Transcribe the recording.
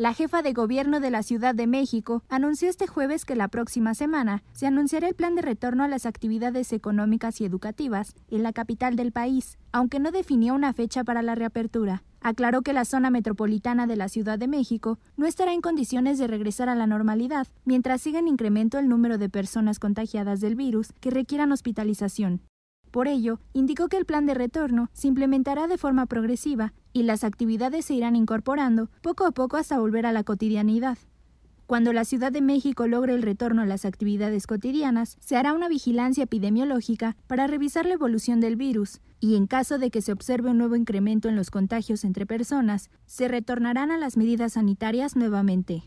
La jefa de gobierno de la Ciudad de México anunció este jueves que la próxima semana se anunciará el plan de retorno a las actividades económicas y educativas en la capital del país, aunque no definió una fecha para la reapertura. Aclaró que la zona metropolitana de la Ciudad de México no estará en condiciones de regresar a la normalidad mientras siga en incremento el número de personas contagiadas del virus que requieran hospitalización. Por ello, indicó que el plan de retorno se implementará de forma progresiva y las actividades se irán incorporando poco a poco hasta volver a la cotidianidad. Cuando la Ciudad de México logre el retorno a las actividades cotidianas, se hará una vigilancia epidemiológica para revisar la evolución del virus y en caso de que se observe un nuevo incremento en los contagios entre personas, se retornarán a las medidas sanitarias nuevamente.